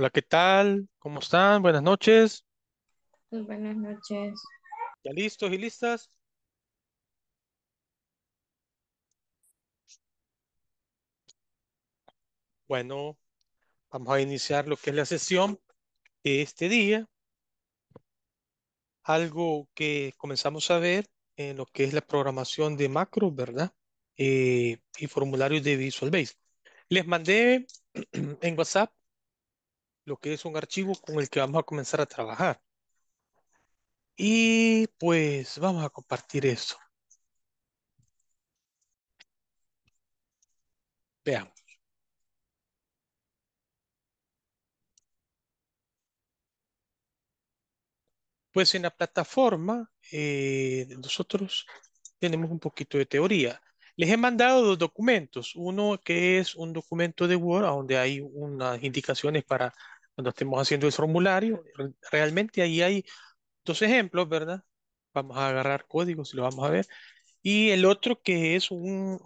Hola, ¿qué tal? ¿Cómo están? Buenas noches. Pues buenas noches. ¿Ya listos y listas? Bueno, vamos a iniciar lo que es la sesión de este día. Algo que comenzamos a ver en lo que es la programación de macros, ¿verdad? Eh, y formularios de Visual Basic. Les mandé en WhatsApp lo que es un archivo con el que vamos a comenzar a trabajar. Y pues vamos a compartir eso. Veamos. Pues en la plataforma eh, nosotros tenemos un poquito de teoría. Les he mandado dos documentos. Uno que es un documento de Word, donde hay unas indicaciones para cuando estemos haciendo el formulario. Realmente ahí hay dos ejemplos, ¿verdad? Vamos a agarrar códigos y lo vamos a ver. Y el otro que es un,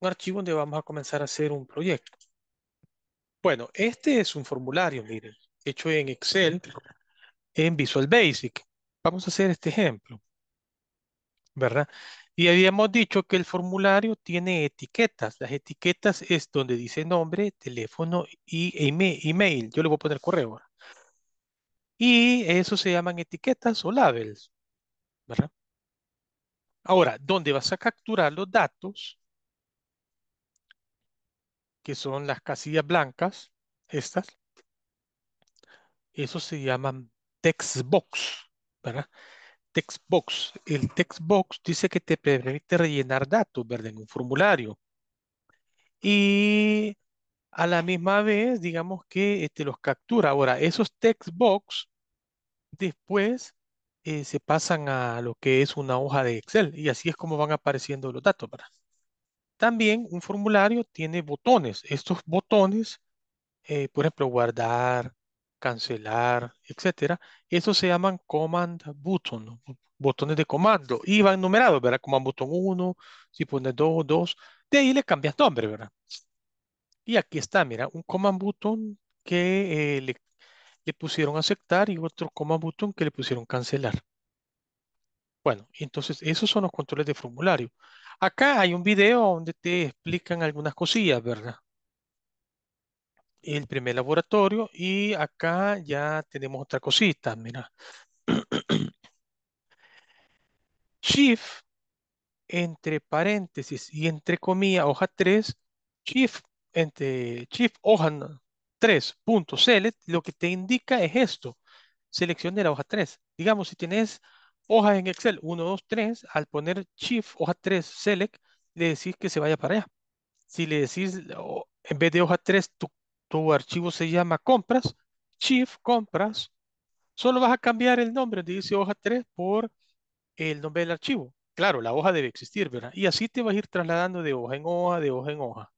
archivo donde vamos a comenzar a hacer un proyecto. Bueno, este es un formulario, miren, hecho en Excel, en Visual Basic. Vamos a hacer este ejemplo, ¿verdad? Y habíamos dicho que el formulario tiene etiquetas. Las etiquetas es donde dice nombre, teléfono y email. Yo le voy a poner correo ahora. Y eso se llaman etiquetas o labels. ¿verdad? Ahora, ¿dónde vas a capturar los datos? Que son las casillas blancas, estas. Eso se llaman text box, ¿verdad? textbox. El textbox dice que te permite rellenar datos, ¿verdad? En un formulario. Y a la misma vez, digamos que este, los captura. Ahora, esos textbox después eh, se pasan a lo que es una hoja de Excel y así es como van apareciendo los datos, ¿verdad? También un formulario tiene botones. Estos botones, eh, por ejemplo, guardar, cancelar, etcétera. Eso se llaman command button, botones de comando. Y van numerados, ¿verdad? Command button 1, si pones 2, 2. De ahí le cambias nombre, ¿verdad? Y aquí está, mira, un command button que eh, le, le, pusieron aceptar y otro command button que le pusieron cancelar. Bueno, entonces esos son los controles de formulario. Acá hay un video donde te explican algunas cosillas, ¿verdad? el primer laboratorio y acá ya tenemos otra cosita, mira. Shift, entre paréntesis y entre comillas, hoja 3, Shift, entre Shift, hoja 3, punto, select, lo que te indica es esto, selección de la hoja 3. Digamos, si tienes hojas en Excel 1, 2, 3, al poner Shift, hoja 3, select, le decís que se vaya para allá. Si le decís, en vez de hoja 3, tu tu archivo se llama compras, Chief Compras. Solo vas a cambiar el nombre de dice hoja 3 por el nombre del archivo. Claro, la hoja debe existir, ¿verdad? Y así te vas a ir trasladando de hoja en hoja, de hoja en hoja.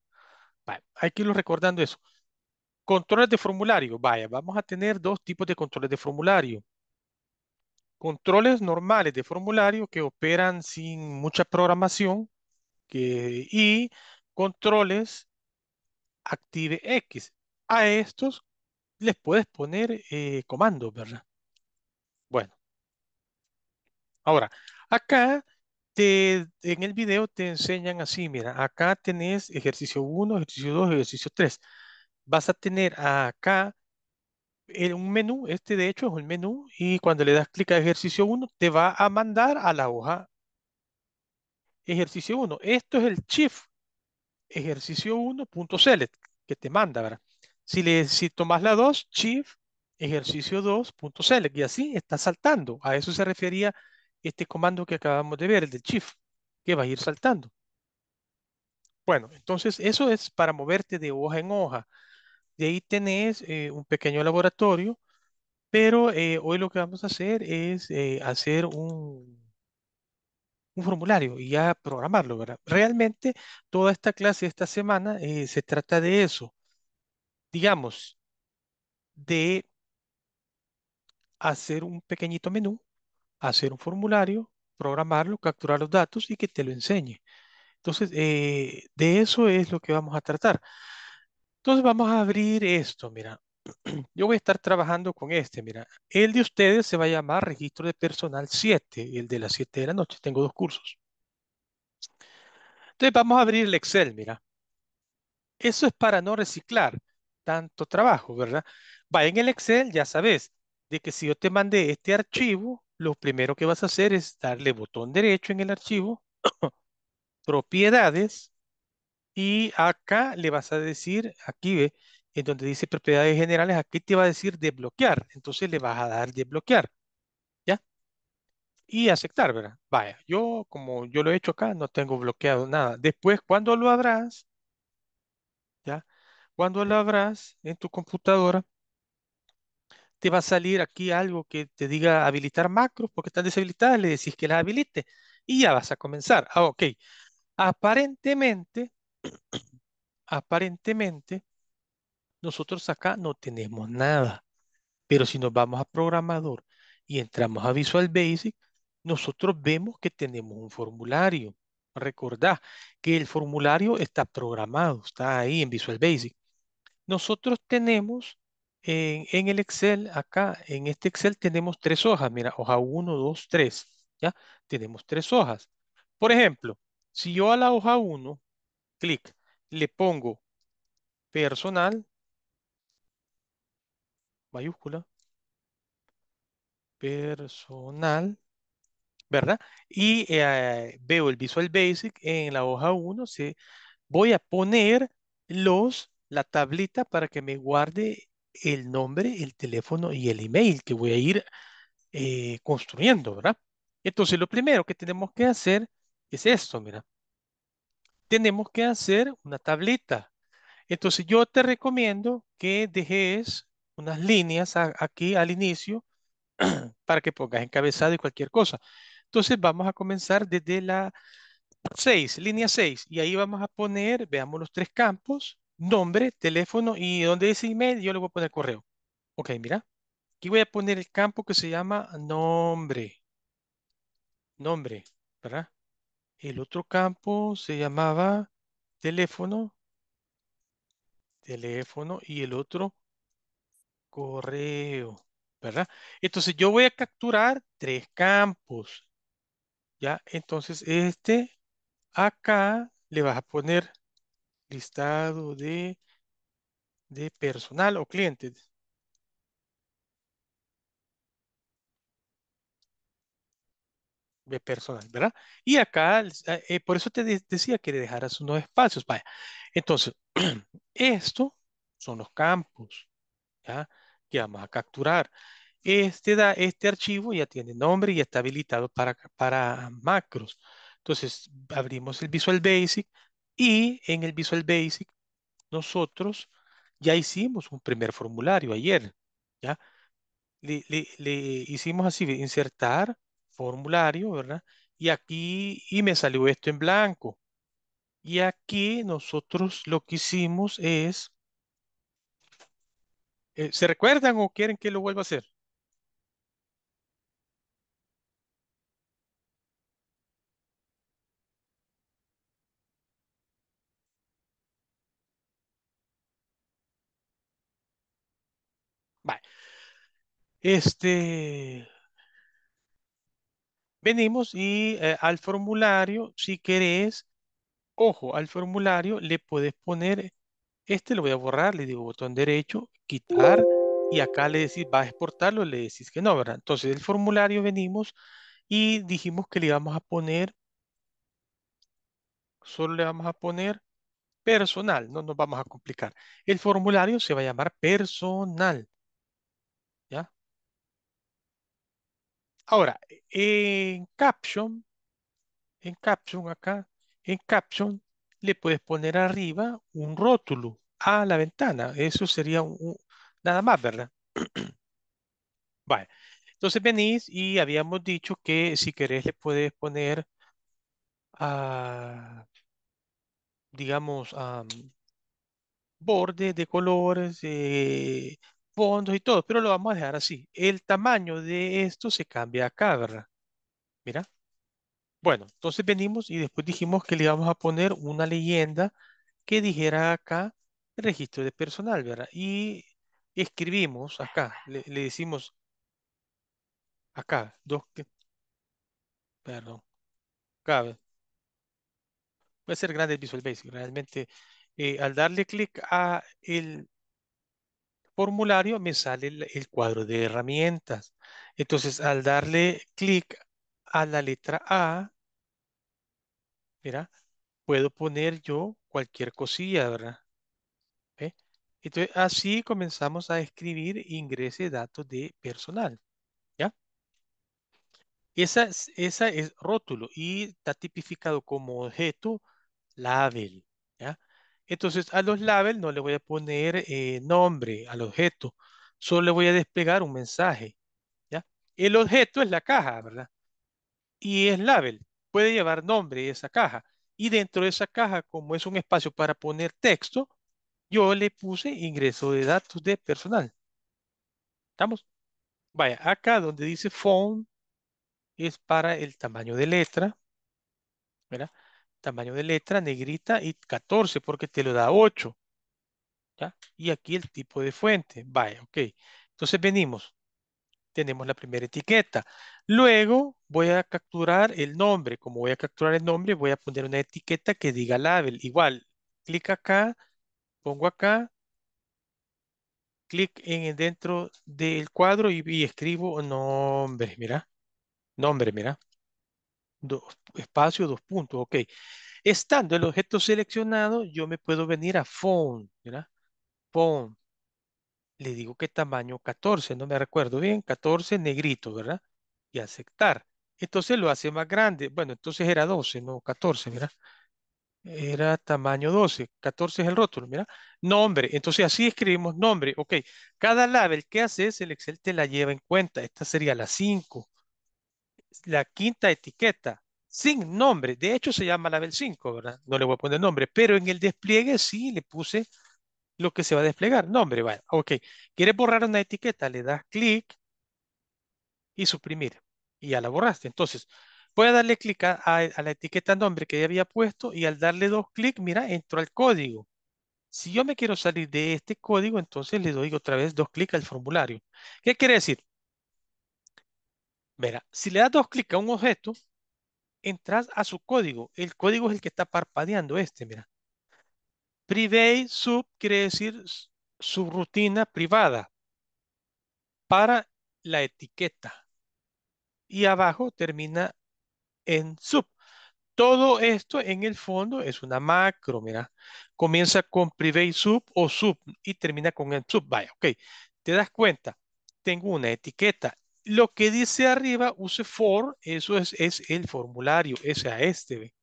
hay que irlo recordando eso. Controles de formulario. Vaya, vamos a tener dos tipos de controles de formulario. Controles normales de formulario que operan sin mucha programación y controles ActiveX a estos les puedes poner eh, comandos, ¿verdad? Bueno. Ahora, acá en el video te enseñan así, mira, acá tenés ejercicio 1, ejercicio 2, ejercicio 3. Vas a tener acá un menú, este de hecho es un menú, y cuando le das clic a ejercicio 1, te va a mandar a la hoja ejercicio 1. Esto es el shift ejercicio 1.select que te manda, ¿verdad? Si, le, tomas la 2, Shift, ejercicio 2.select, y así está saltando. A eso se refería este comando que acabamos de ver, el del Shift, que va a ir saltando. Bueno, entonces eso es para moverte de hoja en hoja. De ahí tenés eh, un pequeño laboratorio, pero eh, hoy lo que vamos a hacer es eh, hacer un, un, formulario y ya programarlo, ¿verdad? Realmente toda esta clase, esta semana, se trata de eso, digamos, de hacer un pequeñito menú, hacer un formulario, programarlo, capturar los datos y que te lo enseñe. Entonces, eh, de eso es lo que vamos a tratar. Entonces, vamos a abrir esto, mira. Yo voy a estar trabajando con este, mira. El de ustedes se va a llamar Registro de Personal 7, el de las 7 de la noche. Tengo dos cursos. Entonces, vamos a abrir el Excel, mira. Eso es para no reciclar tanto trabajo, ¿verdad? Va en el Excel, ya sabes, de que si yo te mandé este archivo, lo primero que vas a hacer es darle botón derecho en el archivo, propiedades, y acá le vas a decir, aquí ve, en donde dice propiedades generales, aquí te va a decir desbloquear. Entonces le vas a dar desbloquear. ¿Ya? Y aceptar, ¿verdad? Vaya, yo como yo lo he hecho acá, no tengo bloqueado nada. Después, cuando lo abras, cuando lo abras en tu computadora, te va a salir aquí algo que te diga habilitar macros porque están deshabilitadas, le decís que las habilite y ya vas a comenzar. Ah, ok. Aparentemente, aparentemente, nosotros acá no tenemos nada, pero si nos vamos a programador y entramos a Visual Basic, nosotros vemos que tenemos un formulario. Recordá que el formulario está programado, está ahí en Visual Basic. Nosotros tenemos en, el Excel, acá, en este Excel tenemos tres hojas. Mira, hoja 1, 2, 3. ¿Ya? Tenemos tres hojas. Por ejemplo, si yo a la hoja 1, clic, le pongo personal, mayúscula, personal, ¿verdad? Y eh, veo el Visual Basic en la hoja 1, voy a poner los la tablita para que me guarde el nombre, el teléfono y el email que voy a ir eh, construyendo, ¿verdad? Entonces, lo primero que tenemos que hacer es esto, mira. Tenemos que hacer una tablita. Entonces, yo te recomiendo que dejes unas líneas aquí al inicio para que pongas encabezado y cualquier cosa. Entonces, vamos a comenzar desde la 6, línea 6. Y ahí vamos a poner, veamos los tres campos nombre, teléfono y donde dice email, yo le voy a poner correo. Ok, mira. Aquí voy a poner el campo que se llama nombre. Nombre, ¿verdad? El otro campo se llamaba teléfono. Teléfono y el otro correo, ¿verdad? Entonces yo voy a capturar tres campos. Ya, entonces este acá le vas a poner listado de, de personal o clientes. de personal, ¿verdad? Y acá, eh, eh, por eso te decía que le dejaras unos espacios, vaya. Entonces, esto son los campos, ¿ya? Que vamos a capturar. Este, da, este archivo ya tiene nombre y está habilitado para, para macros. Entonces, abrimos el Visual Basic, y en el Visual Basic, nosotros ya hicimos un primer formulario ayer. ¿ya? Le, hicimos así, insertar formulario, ¿verdad? Y aquí, y me salió esto en blanco. Y aquí nosotros lo que hicimos es, eh, ¿se recuerdan o quieren que lo vuelva a hacer? Este, venimos y eh, al formulario, si querés, ojo, al formulario le puedes poner, este lo voy a borrar, le digo botón derecho, quitar, y acá le decís, va a exportarlo, le decís que no, ¿verdad? Entonces el formulario venimos y dijimos que le íbamos a poner, solo le vamos a poner personal, no nos vamos a complicar. El formulario se va a llamar personal. Ahora, en caption, en caption acá, en caption le puedes poner arriba un rótulo a la ventana. Eso sería nada más, ¿verdad? vale. Entonces venís y habíamos dicho que si querés le puedes poner, digamos, bordes de colores, eh, fondos y todo, pero lo vamos a dejar así. El tamaño de esto se cambia acá, ¿verdad? Mira. Bueno, entonces venimos y después dijimos que le íbamos a poner una leyenda que dijera acá registro de personal, ¿verdad? Y escribimos acá, le, decimos acá, dos, que, perdón, acá, a ser grande el Visual Basic, realmente eh, al darle clic a el formulario me sale el, cuadro de herramientas. Entonces, al darle clic a la letra A, mira, puedo poner yo cualquier cosilla, ¿verdad? Entonces, así comenzamos a escribir ingrese datos de personal. ¿Ya? Esa, esa es rótulo y está tipificado como objeto label. Entonces a los labels no le voy a poner eh, nombre al objeto, solo le voy a desplegar un mensaje. ¿ya? El objeto es la caja, ¿verdad? Y es label, puede llevar nombre esa caja. Y dentro de esa caja, como es un espacio para poner texto, yo le puse ingreso de datos de personal. ¿Estamos? Vaya, acá donde dice font, es para el tamaño de letra. ¿Verdad? tamaño de letra, negrita y 14 porque te lo da 8. Y aquí el tipo de fuente. Vaya, ok. Entonces venimos. Tenemos la primera etiqueta. Luego voy a capturar el nombre. Como voy a capturar el nombre, voy a poner una etiqueta que diga label. Igual, clic acá, pongo acá, clic en el dentro del cuadro y, y escribo nombre, mira. Nombre, mira dos, espacio, dos puntos, ok. Estando el objeto seleccionado, yo me puedo venir a phone, ¿verdad? Phone. Le digo que tamaño 14, no me recuerdo bien, 14 negrito, ¿verdad? Y aceptar. Entonces lo hace más grande. Bueno, entonces era 12, no 14, ¿verdad? Era tamaño 12, 14 es el rótulo, ¿verdad? Nombre, entonces así escribimos nombre. Ok, cada label que haces, el Excel te la lleva en cuenta. Esta sería la 5 la quinta etiqueta sin nombre. De hecho, se llama Label 5, ¿verdad? No le voy a poner nombre, pero en el despliegue sí le puse lo que se va a desplegar. Nombre, vale. Ok. ¿Quieres borrar una etiqueta? Le das clic y suprimir. Y ya la borraste. Entonces, voy a darle clic a, la etiqueta nombre que ya había puesto y al darle dos clic mira, entro al código. Si yo me quiero salir de este código, entonces le doy otra vez dos clic al formulario. ¿Qué quiere decir? Mira, si le das dos clics a un objeto, entras a su código. El código es el que está parpadeando este, mira. Private sub quiere decir subrutina privada para la etiqueta. Y abajo termina en sub. Todo esto en el fondo es una macro, mira. Comienza con private sub o sub y termina con el sub. Vaya, ok. Te das cuenta, tengo una etiqueta lo que dice arriba, use for, eso es, es el formulario, es a este.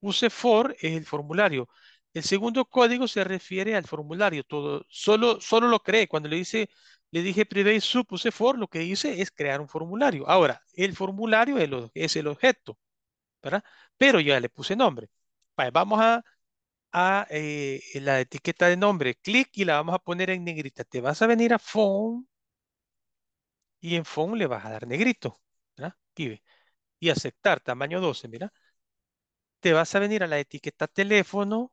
Use for es el formulario. El segundo código se refiere al formulario. Todo, solo, solo lo cree. Cuando le dice, le dije private sub, use for, lo que dice es crear un formulario. Ahora, el formulario es el, objeto, ¿verdad? Pero ya le puse nombre. Pues vamos a, a eh, la etiqueta de nombre. Clic y la vamos a poner en negrita. Te vas a venir a form y en phone le vas a dar negrito, Y aceptar tamaño 12, mira. Te vas a venir a la etiqueta teléfono,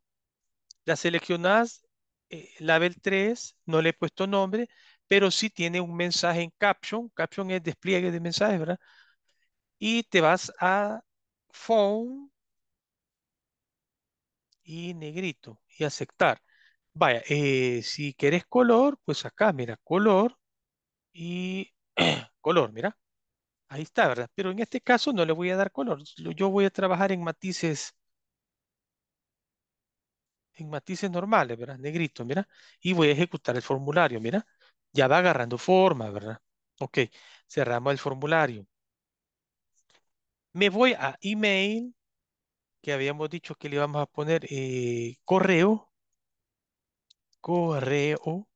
la seleccionas, eh, label 3, no le he puesto nombre, pero sí tiene un mensaje en caption. Caption es despliegue de mensajes, ¿verdad? Y te vas a phone y negrito y aceptar. Vaya, eh, si querés color, pues acá, mira, color y color, mira. Ahí está, ¿verdad? Pero en este caso no le voy a dar color. Yo voy a trabajar en matices en matices normales, ¿verdad? Negrito, mira. Y voy a ejecutar el formulario, mira. Ya va agarrando forma, ¿verdad? Ok, cerramos el formulario. Me voy a email, que habíamos dicho que le íbamos a poner eh, correo. Correo,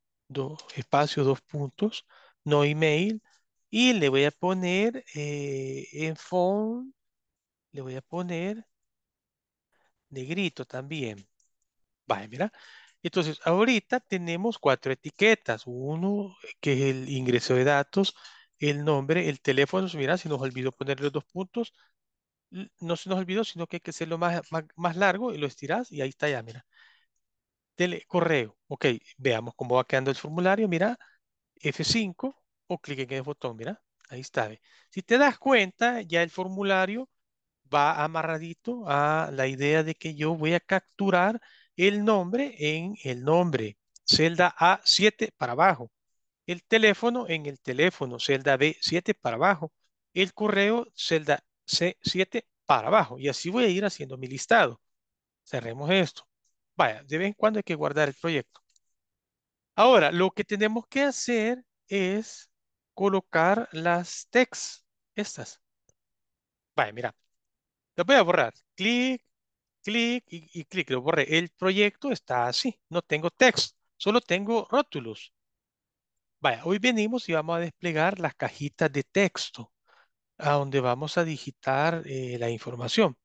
espacio, dos puntos no email, y le voy a poner eh, en phone, le voy a poner negrito también. vaya mira. Entonces, ahorita tenemos cuatro etiquetas. Uno, que es el ingreso de datos, el nombre, el teléfono. Mira, si nos olvidó poner los dos puntos, no se nos olvidó, sino que hay que hacerlo más, más, largo y lo estirás y ahí está ya, mira. correo. Ok, veamos cómo va quedando el formulario. Mira, F5 o clic en el botón, mira, ahí está. Si te das cuenta, ya el formulario va amarradito a la idea de que yo voy a capturar el nombre en el nombre, celda A7 para abajo, el teléfono en el teléfono, celda B7 para abajo, el correo, celda C7 para abajo. Y así voy a ir haciendo mi listado. Cerremos esto. Vaya, de vez en cuando hay que guardar el proyecto. Ahora, lo que tenemos que hacer es colocar las text, estas. Vaya, mira, lo voy a borrar. Clic, clic y, clic, lo borré. El proyecto está así, no tengo text, solo tengo rótulos. Vaya, hoy venimos y vamos a desplegar las cajitas de texto a donde vamos a digitar eh, la información.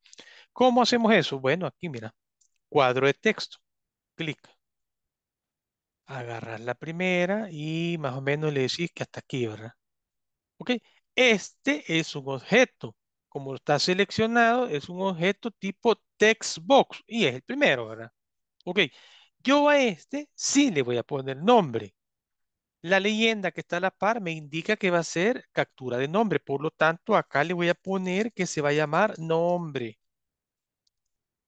¿Cómo hacemos eso? Bueno, aquí mira, cuadro de texto, clic. Agarrar la primera y más o menos le decís que hasta aquí, ¿verdad? Ok, este es un objeto. Como está seleccionado, es un objeto tipo textbox y es el primero, ¿verdad? Ok, yo a este sí le voy a poner nombre. La leyenda que está a la par me indica que va a ser captura de nombre. Por lo tanto, acá le voy a poner que se va a llamar nombre.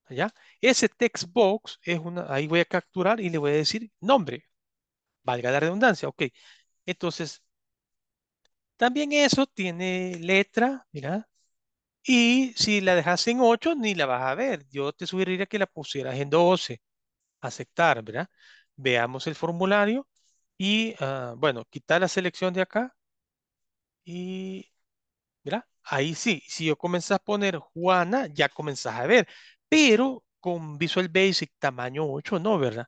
¿Ya? Ese text box es una, ahí voy a capturar y le voy a decir nombre. Valga la redundancia, ok. Entonces, también eso tiene letra, mira. Y si la dejas en 8, ni la vas a ver. Yo te sugeriría que la pusieras en 12. Aceptar, ¿verdad? Veamos el formulario. Y, ah, bueno, quitar la selección de acá. Y, mira, ahí sí. Si yo comenzás a poner Juana, ya comenzás a ver pero con Visual Basic tamaño 8 no, ¿verdad?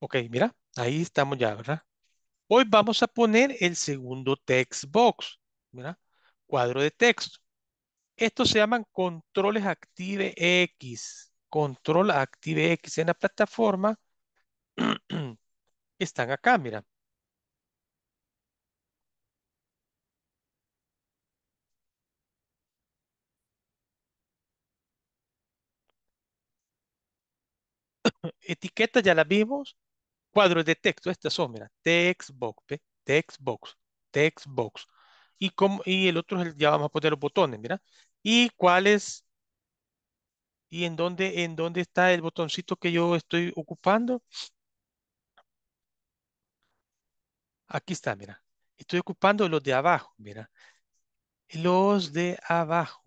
Ok, mira, ahí estamos ya, ¿verdad? Hoy vamos a poner el segundo text box, mira, cuadro de texto. Estos se llaman controles ActiveX. Control ActiveX en la plataforma están acá, mira. Etiquetas ya la vimos. Cuadros de texto, estas son, mira, textbox, textbox, textbox. Y, como, y el otro, ya vamos a poner los botones, mira. Y cuáles, y en dónde, en dónde está el botoncito que yo estoy ocupando. Aquí está, mira. Estoy ocupando los de abajo, mira. Los de abajo.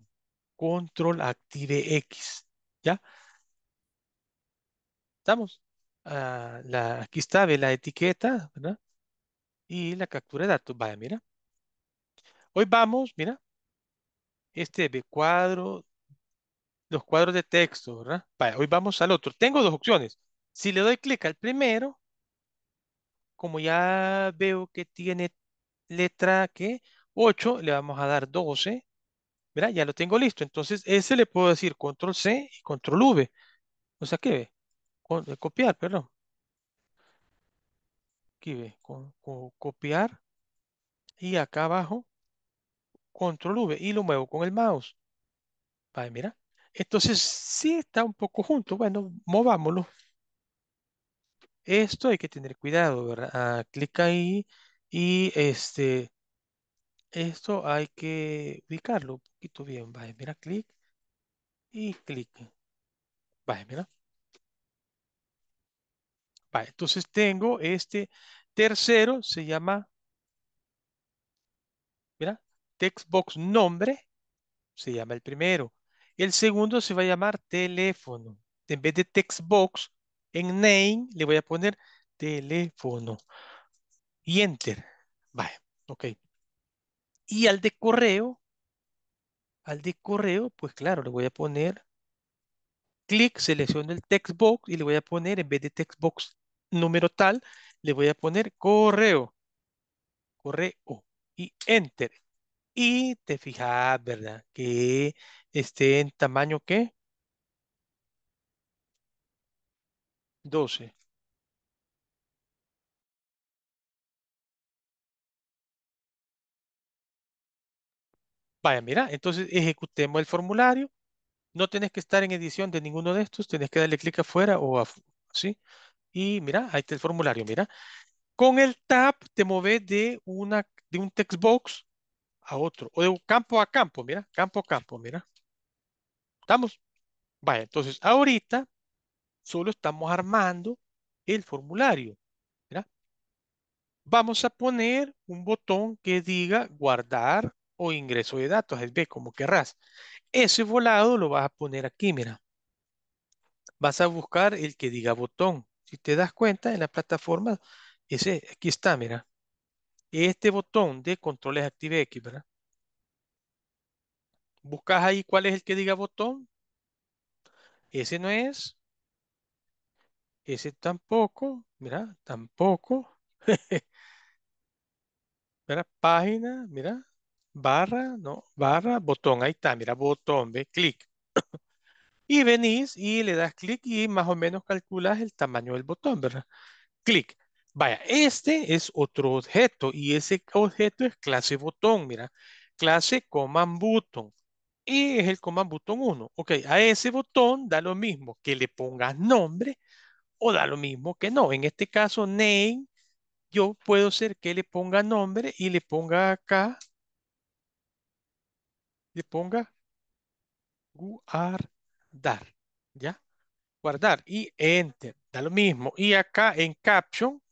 Control Active X. ¿Ya? Estamos. Ah, la, aquí está, la etiqueta, Y la captura de datos. Vaya, mira. Hoy vamos, mira. Este B cuadro, los cuadros de texto, ¿verdad? Vaya, hoy vamos al otro. Tengo dos opciones. Si le doy clic al primero, como ya veo que tiene letra que 8, le vamos a dar 12. ¿Verdad? ya lo tengo listo. Entonces, ese le puedo decir control C y control V. O sea que copiar, perdón. Aquí ve, copiar. Y acá abajo, control V y lo muevo con el mouse. Vale, mira. Entonces, sí está un poco junto. Bueno, movámoslo. Esto hay que tener cuidado, ¿verdad? Ah, clic ahí y este, esto hay que ubicarlo un poquito bien. Vale, mira, clic y clic. Vale, mira entonces tengo este tercero, se llama, mira, textbox nombre, se llama el primero. El segundo se va a llamar teléfono. En vez de textbox, en name le voy a poner teléfono. Y enter. Vale, ok. Y al de correo, al de correo, pues claro, le voy a poner clic, selecciono el textbox y le voy a poner en vez de textbox número tal, le voy a poner correo. Correo. Y enter. Y te fijas, ¿verdad? Que esté en tamaño ¿qué? 12. Vaya, mira, entonces ejecutemos el formulario. No tenés que estar en edición de ninguno de estos, tenés que darle clic afuera o ¿sí? Y mira, ahí está el formulario, mira. Con el tab te mueves de, una, de un text box a otro, o de campo a campo, mira, campo a campo, mira. ¿Estamos? Vaya, entonces ahorita solo estamos armando el formulario. Mira. Vamos a poner un botón que diga guardar o ingreso de datos, es B, como querrás. Ese volado lo vas a poner aquí, mira. Vas a buscar el que diga botón. Si te das cuenta, en la plataforma, ese, aquí está, mira. Este botón de controles ActiveX, ¿verdad? Buscas ahí cuál es el que diga botón. Ese no es. Ese tampoco. Mira, tampoco. mira, página, mira, barra, no, barra, botón. Ahí está, mira, botón, de clic. Y venís y le das clic y más o menos calculas el tamaño del botón, ¿verdad? Clic. Vaya, este es otro objeto y ese objeto es clase botón, mira. Clase command button. Y es el command button 1. Ok, a ese botón da lo mismo que le pongas nombre o da lo mismo que no. En este caso, name, yo puedo ser que le ponga nombre y le ponga acá, le ponga UR. Dar, ¿ya? Guardar y enter, da lo mismo. Y acá en caption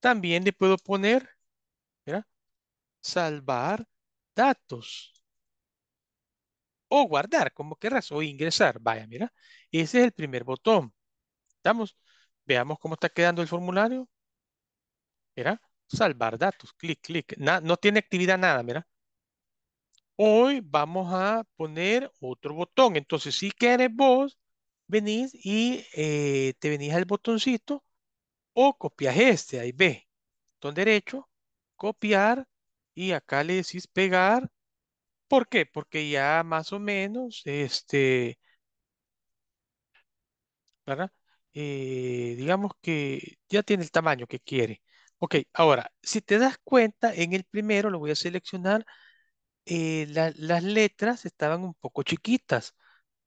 también le puedo poner, ¿verdad? Salvar datos. O guardar, como querrás, o ingresar. Vaya, mira, ese es el primer botón. ¿Estamos? Veamos cómo está quedando el formulario. Mira, salvar datos, clic, clic. no tiene actividad nada, mira. Hoy vamos a poner otro botón. Entonces, si quieres vos, venís y eh, te venís al botoncito o copias este, ahí ve, botón derecho, copiar y acá le decís pegar. ¿Por qué? Porque ya más o menos, este, eh, digamos que ya tiene el tamaño que quiere. Ok, ahora, si te das cuenta, en el primero lo voy a seleccionar eh, las letras estaban un poco chiquitas.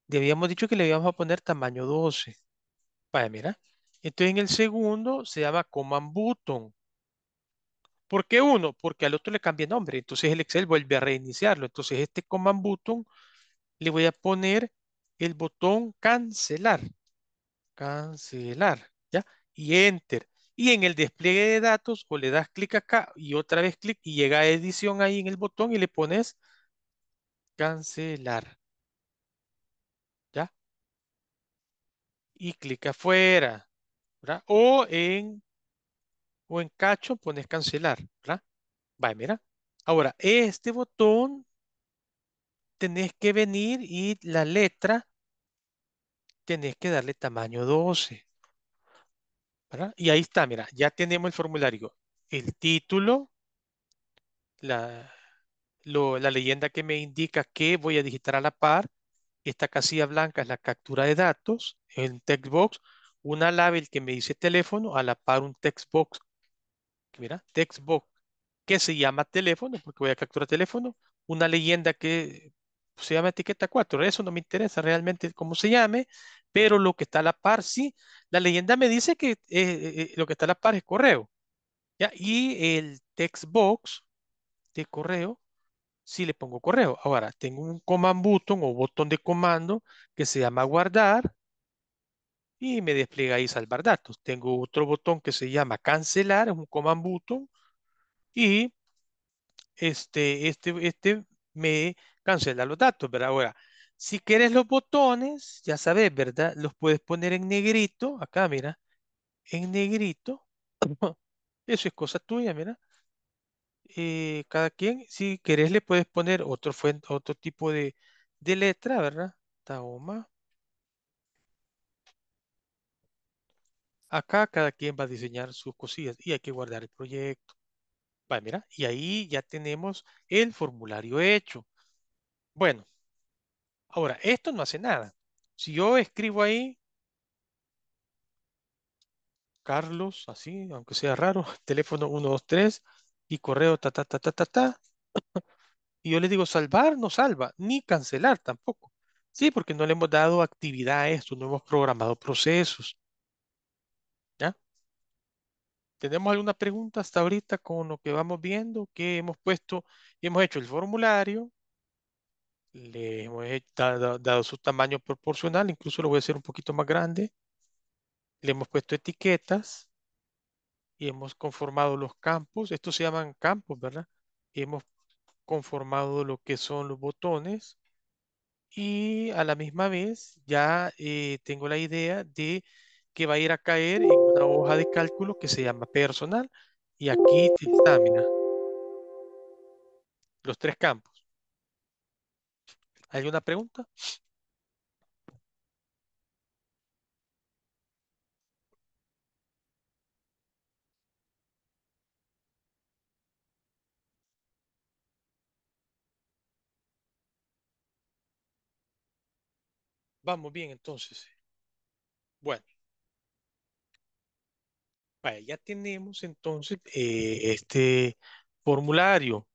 Le habíamos dicho que le íbamos a poner tamaño 12. Vaya, mira. Entonces en el segundo se llama Command Button. ¿Por qué uno? Porque al otro le cambia nombre. Entonces el Excel vuelve a reiniciarlo. Entonces este Command Button le voy a poner el botón cancelar. Cancelar. ¿Ya? Y Enter y en el despliegue de datos o le das clic acá y otra vez clic y llega a edición ahí en el botón y le pones cancelar. ¿Ya? Y clic afuera. ¿verdad? O en o en cacho pones cancelar. ¿verdad? mira. Ahora, este botón tenés que venir y la letra tenés que darle tamaño 12. Y ahí está, mira, ya tenemos el formulario, el título, la, leyenda que me indica que voy a digitar a la par, esta casilla blanca es la captura de datos, el text box, una label que me dice teléfono, a la par un text box, mira, text que se llama teléfono, porque voy a capturar teléfono, una leyenda que se llama etiqueta 4, eso no me interesa realmente cómo se llame, pero lo que está a la par, sí, la leyenda me dice que eh, eh, eh, lo que está a la par es correo. ¿ya? Y el text box de correo, sí le pongo correo. Ahora, tengo un command button o botón de comando que se llama guardar y me despliega ahí salvar datos. Tengo otro botón que se llama cancelar, es un command button y este, este, este me cancela los datos, Pero Ahora, si quieres los botones, ya sabes, ¿verdad? Los puedes poner en negrito. Acá, mira. En negrito. Eso es cosa tuya, mira. Eh, cada quien, si querés, le puedes poner otro, otro tipo de, letra, ¿verdad? Taoma. Acá cada quien va a diseñar sus cosillas y hay que guardar el proyecto. va, mira, y ahí ya tenemos el formulario hecho. Bueno, Ahora, esto no hace nada. Si yo escribo ahí, Carlos, así, aunque sea raro, teléfono 123 y correo ta, ta, ta, ta, ta, ta, y yo le digo salvar, no salva, ni cancelar tampoco. Sí, porque no le hemos dado actividad a esto, no hemos programado procesos. ¿Ya? ¿Tenemos alguna pregunta hasta ahorita con lo que vamos viendo? ¿Qué hemos puesto? Hemos hecho el formulario, le hemos dado, su tamaño proporcional, incluso lo voy a hacer un poquito más grande. Le hemos puesto etiquetas y hemos conformado los campos. Estos se llaman campos, ¿verdad? hemos conformado lo que son los botones. Y a la misma vez ya eh, tengo la idea de que va a ir a caer en una hoja de cálculo que se llama personal. Y aquí está, examina los tres campos. ¿Alguna pregunta? Vamos bien, entonces. Bueno. ya tenemos entonces eh, este formulario.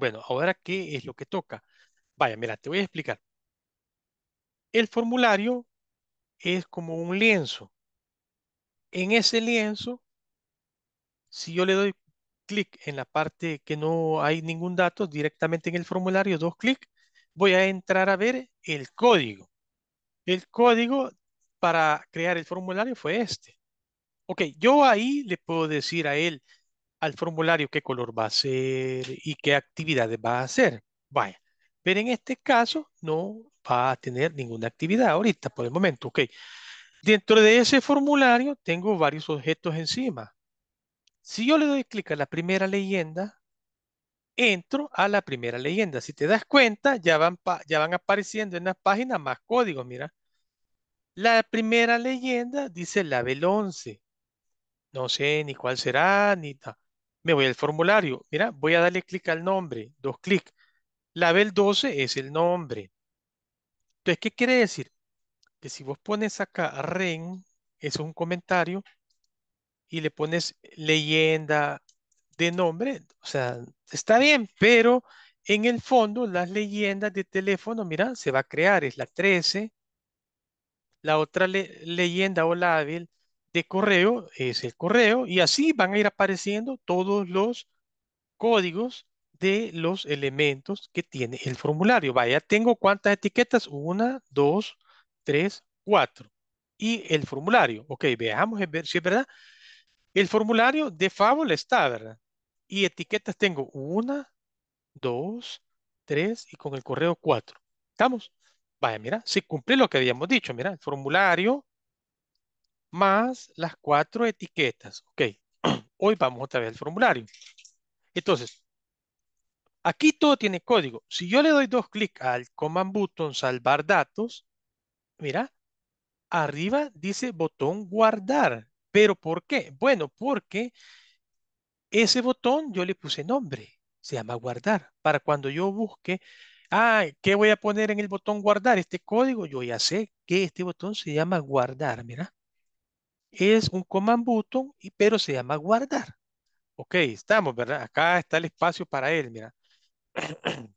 Bueno, ahora, ¿qué es lo que toca? Vaya, mira, te voy a explicar. El formulario es como un lienzo. En ese lienzo, si yo le doy clic en la parte que no hay ningún dato, directamente en el formulario, dos clics, voy a entrar a ver el código. El código para crear el formulario fue este. Ok, yo ahí le puedo decir a él, al formulario qué color va a ser y qué actividades va a hacer. Vaya, pero en este caso no va a tener ninguna actividad ahorita por el momento. Ok, dentro de ese formulario tengo varios objetos encima. Si yo le doy clic a la primera leyenda, entro a la primera leyenda. Si te das cuenta, ya van, ya van apareciendo en las páginas más códigos, mira. La primera leyenda dice label 11. No sé ni cuál será, ni me voy al formulario. Mira, voy a darle clic al nombre, dos clic Label 12 es el nombre. Entonces, ¿qué quiere decir? Que si vos pones acá REN, eso es un comentario, y le pones leyenda de nombre, o sea, está bien, pero en el fondo las leyendas de teléfono, mira, se va a crear, es la 13, la otra leyenda o label de correo es el correo y así van a ir apareciendo todos los códigos de los elementos que tiene el formulario. Vaya, tengo cuántas etiquetas? Una, dos, tres, cuatro. Y el formulario. Ok, veamos si es verdad. El formulario de fábula está, ¿verdad? Y etiquetas tengo una, dos, tres y con el correo cuatro. ¿Estamos? Vaya, mira, se cumple lo que habíamos dicho, mira, el formulario más las cuatro etiquetas. Ok, hoy vamos otra vez al formulario. Entonces, aquí todo tiene código. Si yo le doy dos clics al command button salvar datos, mira, arriba dice botón guardar. ¿Pero por qué? Bueno, porque ese botón yo le puse nombre. Se llama guardar. Para cuando yo busque, ah, ¿qué voy a poner en el botón guardar? Este código, yo ya sé que este botón se llama guardar, mira es un command button, pero se llama guardar. Ok, estamos, ¿verdad? Acá está el espacio para él, mira.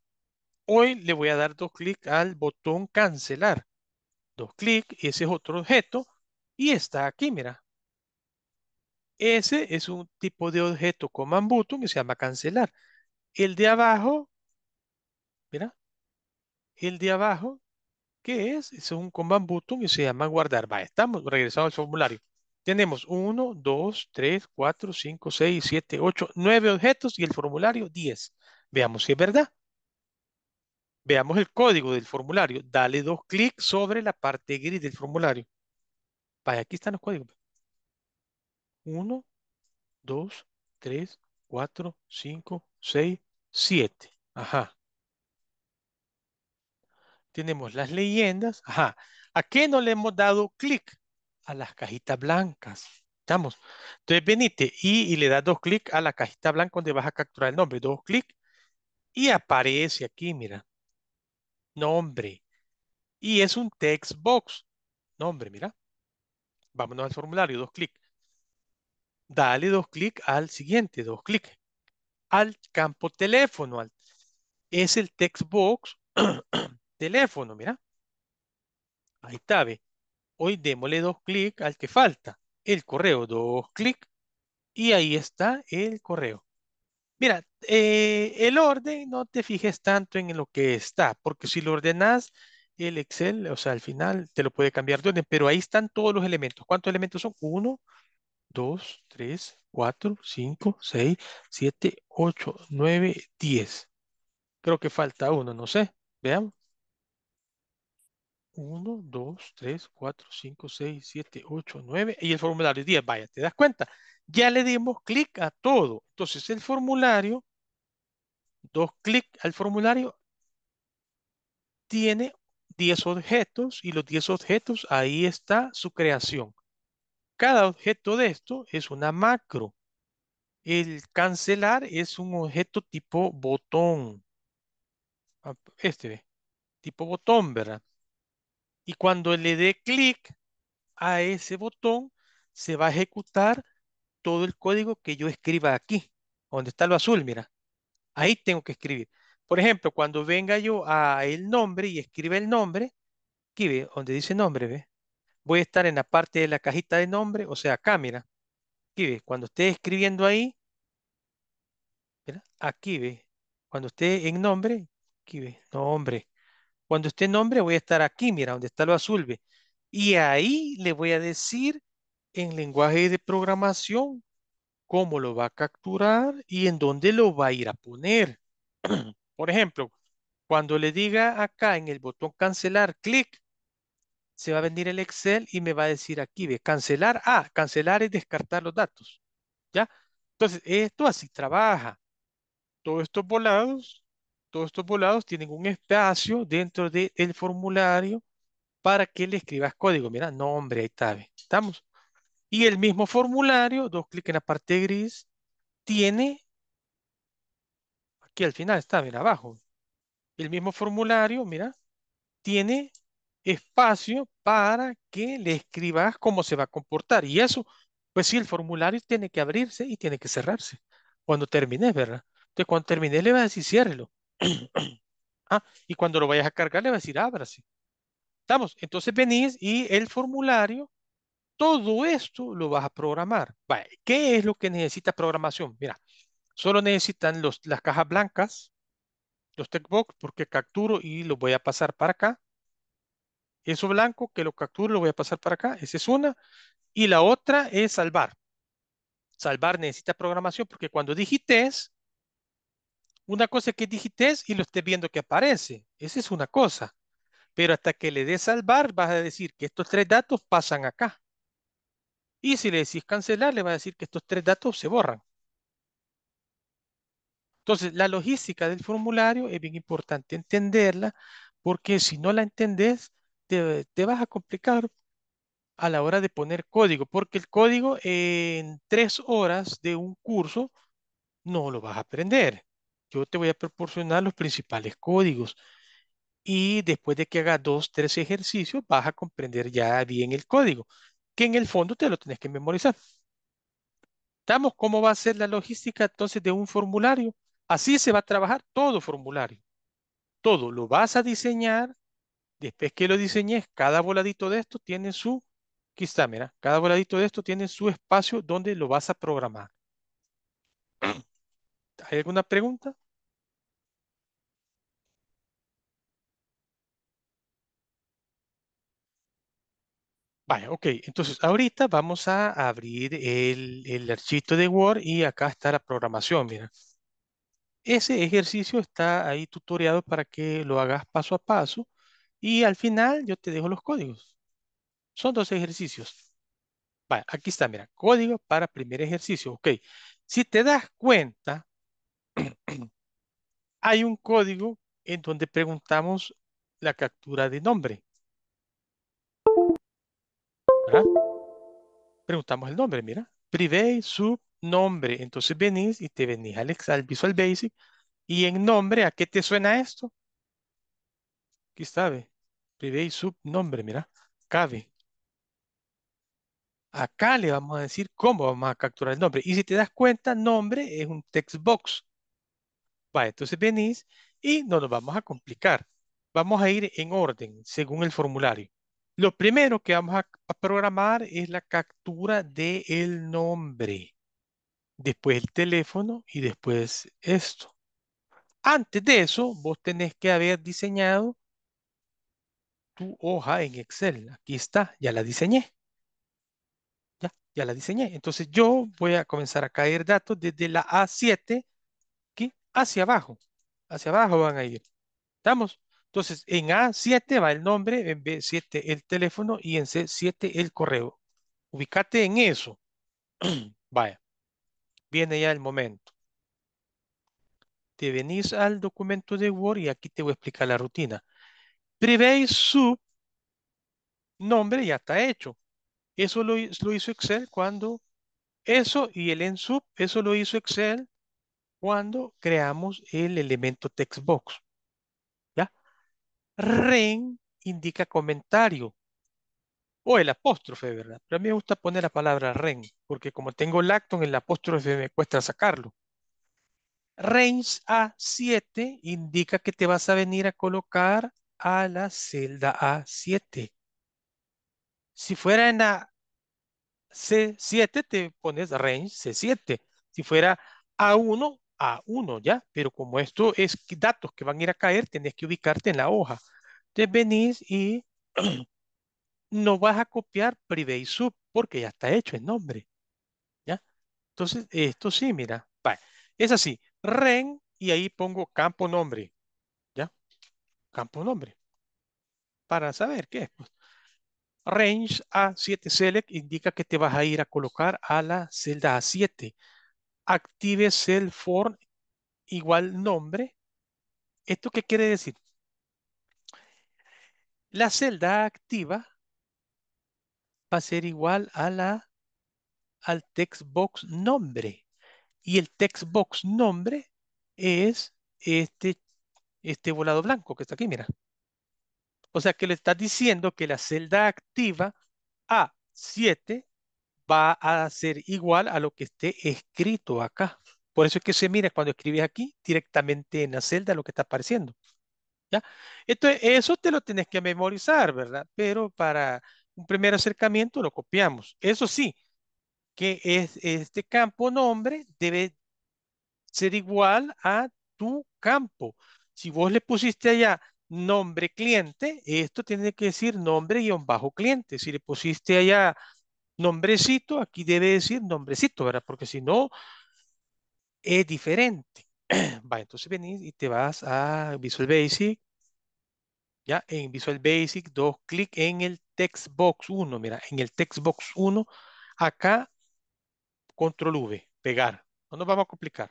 Hoy le voy a dar dos clics al botón cancelar. Dos clics, ese es otro objeto y está aquí, mira. Ese es un tipo de objeto command button y se llama cancelar. El de abajo, mira, el de abajo, ¿qué es? es un command button y se llama guardar. Va, estamos regresando al formulario. Tenemos 1, 2, 3, 4, 5, 6, 7, 8, 9 objetos y el formulario 10. Veamos si es verdad. Veamos el código del formulario. Dale dos clics sobre la parte gris del formulario. aquí están los códigos. 1, 2, 3, 4, 5, 6, 7. Ajá. Tenemos las leyendas. Ajá. ¿A qué no le hemos dado clic? a las cajitas blancas. Estamos. Entonces venite y, le das dos clics a la cajita blanca donde vas a capturar el nombre. Dos clics y aparece aquí, mira. Nombre. Y es un text box. Nombre, mira. Vámonos al formulario, dos clics. Dale dos clics al siguiente, dos clics. Al campo teléfono. es el text box teléfono, mira. Ahí está, ve. Hoy démosle dos clic al que falta, el correo, dos clic y ahí está el correo. Mira, eh, el orden no te fijes tanto en lo que está, porque si lo ordenas, el Excel, o sea, al final te lo puede cambiar de orden, pero ahí están todos los elementos. ¿Cuántos elementos son? Uno, dos, tres, cuatro, cinco, seis, siete, ocho, nueve, diez. Creo que falta uno, no sé. Veamos. 1, 2, 3, 4, 5, 6, 7, 8, 9 y el formulario 10. Vaya, te das cuenta. Ya le dimos clic a todo. Entonces el formulario, dos clic al formulario, tiene 10 objetos y los 10 objetos ahí está su creación. Cada objeto de esto es una macro. El cancelar es un objeto tipo botón. Ah, este, tipo botón, ¿verdad? Y cuando le dé clic a ese botón, se va a ejecutar todo el código que yo escriba aquí, donde está lo azul, mira. Ahí tengo que escribir. Por ejemplo, cuando venga yo a el nombre y escriba el nombre, aquí ve, donde dice nombre, ve. Voy a estar en la parte de la cajita de nombre, o sea, acá, mira. Aquí ve, cuando esté escribiendo ahí, aquí ve. Cuando esté en nombre, aquí ve, nombre. Cuando esté nombre voy a estar aquí, mira, donde está lo azul, Y ahí le voy a decir en lenguaje de programación cómo lo va a capturar y en dónde lo va a ir a poner. Por ejemplo, cuando le diga acá en el botón cancelar, clic, se va a venir el Excel y me va a decir aquí, ve, cancelar. Ah, cancelar es descartar los datos. ¿Ya? Entonces, esto así trabaja. Todos estos volados todos estos volados tienen un espacio dentro del formulario para que le escribas código. Mira, nombre, ahí está, estamos. Y el mismo formulario, dos clics en la parte gris, tiene, aquí al final está, mira, abajo. El mismo formulario, mira, tiene espacio para que le escribas cómo se va a comportar. Y eso, pues sí, el formulario tiene que abrirse y tiene que cerrarse cuando termines, ¿verdad? Entonces, cuando termines, le vas a decir, ciérrelo. Ah, y cuando lo vayas a cargar le va a decir ábrase. ¿Estamos? Entonces venís y el formulario, todo esto lo vas a programar. ¿Qué es lo que necesita programación? Mira, solo necesitan los, las cajas blancas, los textbox, porque capturo y lo voy a pasar para acá. Eso blanco que lo capturo lo voy a pasar para acá. Esa es una. Y la otra es salvar. Salvar necesita programación porque cuando digites, una cosa es que digites y lo estés viendo que aparece. Esa es una cosa. Pero hasta que le des salvar, vas a decir que estos tres datos pasan acá. Y si le decís cancelar, le va a decir que estos tres datos se borran. Entonces, la logística del formulario es bien importante entenderla, porque si no la entendés, te, te vas a complicar a la hora de poner código, porque el código en tres horas de un curso no lo vas a aprender yo te voy a proporcionar los principales códigos. Y después de que hagas dos, tres ejercicios, vas a comprender ya bien el código, que en el fondo te lo tenés que memorizar. ¿Estamos cómo va a ser la logística entonces de un formulario? Así se va a trabajar todo formulario. Todo lo vas a diseñar. Después que lo diseñes, cada voladito de esto tiene su, aquí está, mira, cada voladito de esto tiene su espacio donde lo vas a programar. ¿Hay alguna pregunta? Vaya, ok. Entonces, ahorita vamos a abrir el, el de Word y acá está la programación, mira. Ese ejercicio está ahí tutoriado para que lo hagas paso a paso y al final yo te dejo los códigos. Son dos ejercicios. Vale, aquí está, mira, código para primer ejercicio. Ok, si te das cuenta, hay un código en donde preguntamos la captura de nombre. ¿Ah? Preguntamos el nombre, mira. Privé nombre, Entonces venís y te venís al, Visual Basic. Y en nombre, ¿a qué te suena esto? Aquí sabe. Privé nombre, mira. Cabe. Acá le vamos a decir cómo vamos a capturar el nombre. Y si te das cuenta, nombre es un text box. Va, entonces venís y no nos vamos a complicar. Vamos a ir en orden según el formulario. Lo primero que vamos a, programar es la captura del nombre, después el teléfono y después esto. Antes de eso, vos tenés que haber diseñado tu hoja en Excel. Aquí está, ya la diseñé. Ya, ya la diseñé. Entonces yo voy a comenzar a caer datos desde la A7 aquí hacia abajo. Hacia abajo van a ir. ¿Estamos? Entonces, en A7 va el nombre, en B7 el teléfono y en C7 el correo. Ubícate en eso. Vaya, viene ya el momento. Te venís al documento de Word y aquí te voy a explicar la rutina. Prevéis su nombre, ya está hecho. Eso lo, lo hizo Excel cuando... Eso y el en sub, eso lo hizo Excel cuando creamos el elemento textbox. Ren indica comentario. O el apóstrofe, ¿verdad? Pero a mí me gusta poner la palabra ren, porque como tengo lacton, el apóstrofe me cuesta sacarlo. Range A7 indica que te vas a venir a colocar a la celda A7. Si fuera en la C7, te pones range C7. Si fuera A1, a 1 ¿ya? Pero como esto es datos que van a ir a caer, tenés que ubicarte en la hoja. Entonces venís y no vas a copiar PrivateSub sub porque ya está hecho el nombre, ¿ya? Entonces, esto sí, mira, es así, ren y ahí pongo campo nombre, ¿ya? Campo nombre, para saber qué es. Pues. Range A7 Select indica que te vas a ir a colocar a la celda A7 active cell for igual nombre. ¿Esto qué quiere decir? La celda activa va a ser igual a la, al textbox nombre. Y el textbox nombre es este, este volado blanco que está aquí, mira. O sea que le está diciendo que la celda activa A7 va a ser igual a lo que esté escrito acá. Por eso es que se mira cuando escribes aquí directamente en la celda lo que está apareciendo. ¿ya? Entonces, eso te lo tienes que memorizar, ¿verdad? Pero para un primer acercamiento lo copiamos. Eso sí, que este campo nombre debe ser igual a tu campo. Si vos le pusiste allá nombre cliente, esto tiene que decir nombre-cliente. bajo Si le pusiste allá Nombrecito, aquí debe decir nombrecito, ¿verdad? Porque si no, es diferente. Va, entonces venís y te vas a Visual Basic. Ya, en Visual Basic, dos clic en el text box 1. Mira, en el text box 1, acá, control V, pegar. No nos vamos a complicar.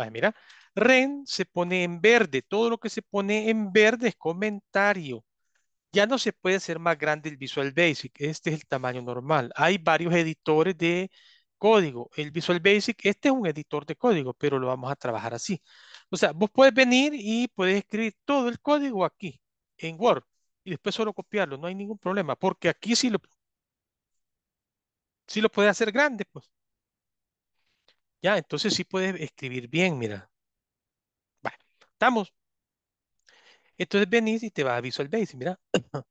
Va, mira, REN se pone en verde. Todo lo que se pone en verde es comentario. Ya no se puede hacer más grande el Visual Basic, este es el tamaño normal. Hay varios editores de código. El Visual Basic, este es un editor de código, pero lo vamos a trabajar así. O sea, vos puedes venir y puedes escribir todo el código aquí, en Word, y después solo copiarlo, no hay ningún problema, porque aquí sí lo, sí lo puedes hacer grande, pues. Ya, entonces sí puedes escribir bien, mira. Bueno, estamos. Entonces venís y te vas a Visual Basic, mira.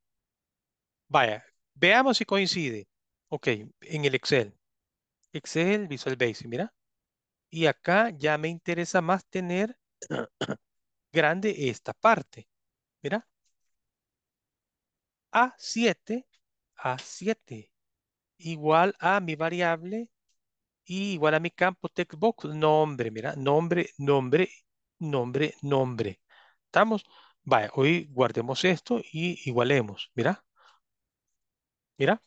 Vaya, veamos si coincide. Ok, en el Excel. Excel, Visual Basic, mira. Y acá ya me interesa más tener grande esta parte. Mira. A7, A7, igual a mi variable y igual a mi campo textbox, nombre, mira, nombre, nombre, nombre, nombre. ¿Estamos? Vaya, hoy guardemos esto y igualemos. Mira. Mira.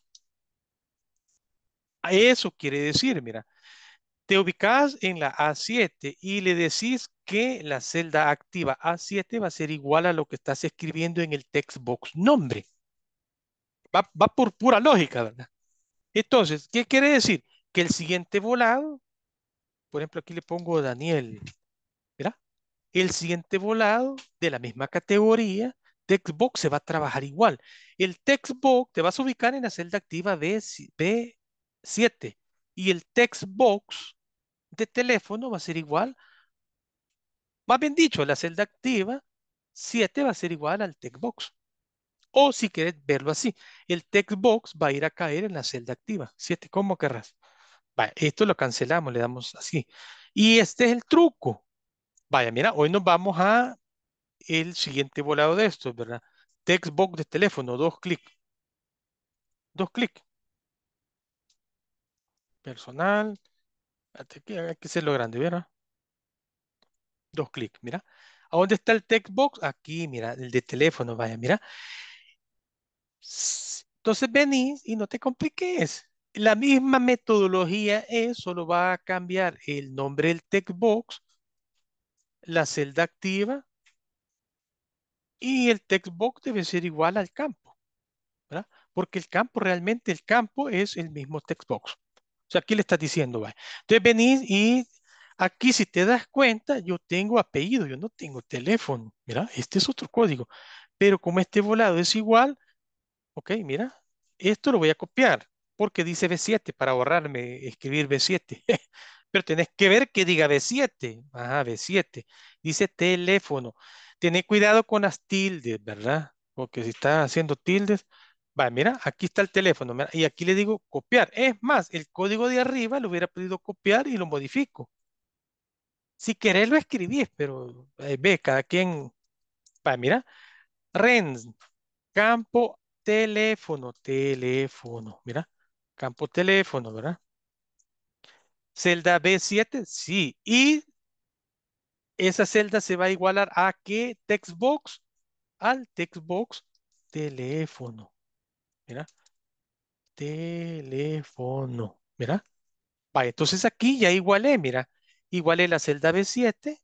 Ah, eso quiere decir, mira. Te ubicas en la A7 y le decís que la celda activa A7 va a ser igual a lo que estás escribiendo en el text box nombre. Va, va por pura lógica, ¿verdad? Entonces, ¿qué quiere decir? Que el siguiente volado, por ejemplo, aquí le pongo Daniel. El siguiente volado de la misma categoría, textbox, se va a trabajar igual. El textbox te vas a ubicar en la celda activa de B7 y el textbox de teléfono va a ser igual, más bien dicho, la celda activa 7 va a ser igual al textbox. O si quieres verlo así, el textbox va a ir a caer en la celda activa 7, como querrás. esto lo cancelamos, le damos así. Y este es el truco. Vaya, mira, hoy nos vamos a el siguiente volado de esto, ¿verdad? Textbox de teléfono, dos clics. Dos clics. Personal. Aquí hay que hacerlo grande, ¿verdad? Dos clics, mira. ¿A dónde está el textbox? Aquí, mira, el de teléfono, vaya, mira. Entonces venís y no te compliques. La misma metodología es, eh, solo va a cambiar el nombre del textbox la celda activa y el textbox debe ser igual al campo, ¿verdad? Porque el campo, realmente el campo es el mismo textbox. O sea, aquí le estás diciendo, Entonces venís y aquí si te das cuenta, yo tengo apellido, yo no tengo teléfono. Mira, este es otro código. Pero como este volado es igual, ok, mira, esto lo voy a copiar porque dice B7 para ahorrarme escribir B7. Pero tenés que ver que diga B7. Ajá, B7. Dice teléfono. Tiene cuidado con las tildes, ¿verdad? Porque si está haciendo tildes, va, mira, aquí está el teléfono, y aquí le digo copiar. Es más, el código de arriba lo hubiera podido copiar y lo modifico. Si querés lo escribís, pero eh, ve, cada quien, va, mira, REN. campo teléfono, teléfono, mira, campo teléfono, ¿verdad? celda B7, sí. Y esa celda se va a igualar a qué textbox? Al textbox teléfono. Mira. Teléfono. Mira. Vale, entonces aquí ya igualé, mira. Igualé la celda B7